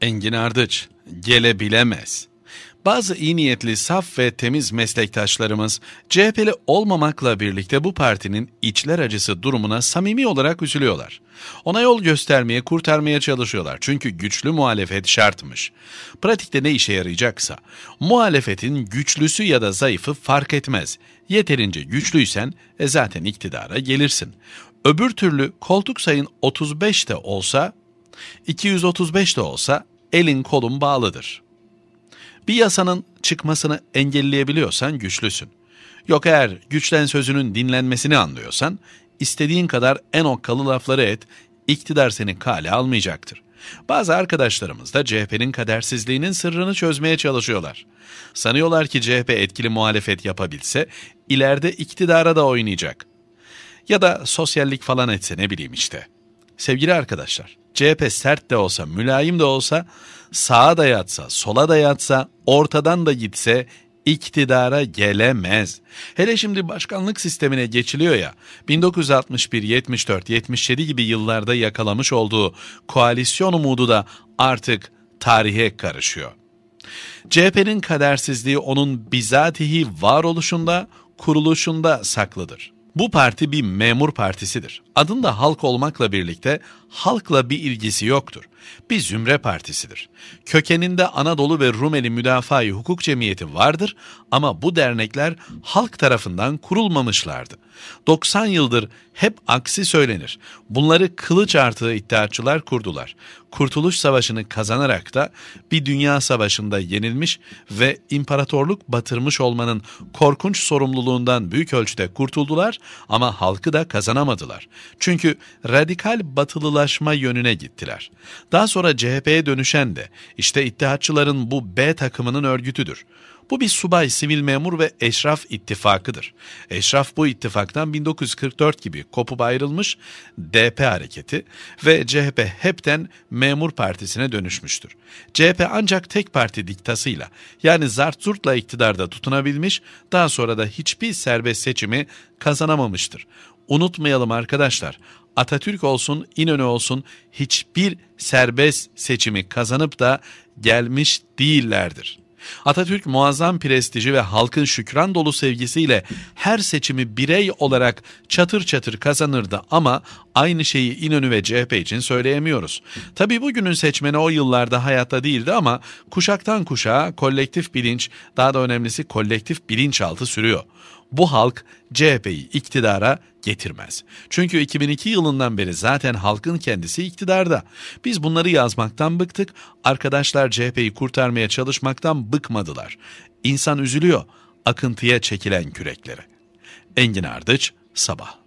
Engin Ardıç, gelebilemez. Bazı iyi niyetli, saf ve temiz meslektaşlarımız CHP'li olmamakla birlikte bu partinin içler acısı durumuna samimi olarak üzülüyorlar. Ona yol göstermeye, kurtarmaya çalışıyorlar. Çünkü güçlü muhalefet şartmış. Pratikte ne işe yarayacaksa, muhalefetin güçlüsü ya da zayıfı fark etmez. Yeterince güçlüysen e zaten iktidara gelirsin. Öbür türlü koltuk sayın 35 de olsa 235 de olsa elin kolun bağlıdır. Bir yasanın çıkmasını engelleyebiliyorsan güçlüsün. Yok eğer güçlen sözünün dinlenmesini anlıyorsan, istediğin kadar en okkalı lafları et, iktidar seni kale almayacaktır. Bazı arkadaşlarımız da CHP'nin kadersizliğinin sırrını çözmeye çalışıyorlar. Sanıyorlar ki CHP etkili muhalefet yapabilse ileride iktidara da oynayacak. Ya da sosyallik falan etse ne bileyim işte. Sevgili arkadaşlar, CHP sert de olsa, mülayim de olsa, sağa da yatsa, sola da yatsa, ortadan da gitse iktidara gelemez. Hele şimdi başkanlık sistemine geçiliyor ya, 1961, 74, 77 gibi yıllarda yakalamış olduğu koalisyon umudu da artık tarihe karışıyor. CHP'nin kadersizliği onun bizatihi varoluşunda, kuruluşunda saklıdır. Bu parti bir memur partisidir. Adında halk olmakla birlikte halkla bir ilgisi yoktur. Bir zümre partisidir. Kökeninde Anadolu ve Rumeli Müdafaa-i Hukuk Cemiyeti vardır ama bu dernekler halk tarafından kurulmamışlardı. 90 yıldır hep aksi söylenir. Bunları kılıç artığı iddiaçılar kurdular. Kurtuluş Savaşı'nı kazanarak da bir dünya savaşında yenilmiş ve imparatorluk batırmış olmanın korkunç sorumluluğundan büyük ölçüde kurtuldular ama halkı da kazanamadılar. Çünkü radikal batılılaşma yönüne gittiler. Daha sonra CHP'ye dönüşen de işte İttihatçıların bu B takımının örgütüdür. Bu bir subay, sivil memur ve eşraf ittifakıdır. Eşraf bu ittifaktan 1944 gibi kopup ayrılmış DP hareketi ve CHP hepten memur partisine dönüşmüştür. CHP ancak tek parti diktasıyla yani zart zurtla iktidarda tutunabilmiş daha sonra da hiçbir serbest seçimi kazanamamıştır. Unutmayalım arkadaşlar. Atatürk olsun, İnönü olsun hiçbir serbest seçimi kazanıp da gelmiş değillerdir. Atatürk muazzam prestiji ve halkın şükran dolu sevgisiyle her seçimi birey olarak çatır çatır kazanırdı ama aynı şeyi İnönü ve CHP için söyleyemiyoruz. Tabi bugünün seçmeni o yıllarda hayatta değildi ama kuşaktan kuşağa kolektif bilinç daha da önemlisi kolektif bilinçaltı sürüyor bu halk CHP'yi iktidara getirmez. Çünkü 2002 yılından beri zaten halkın kendisi iktidarda. Biz bunları yazmaktan bıktık. Arkadaşlar CHP'yi kurtarmaya çalışmaktan bıkmadılar. İnsan üzülüyor akıntıya çekilen küreklere. Engin Ardıç, Sabah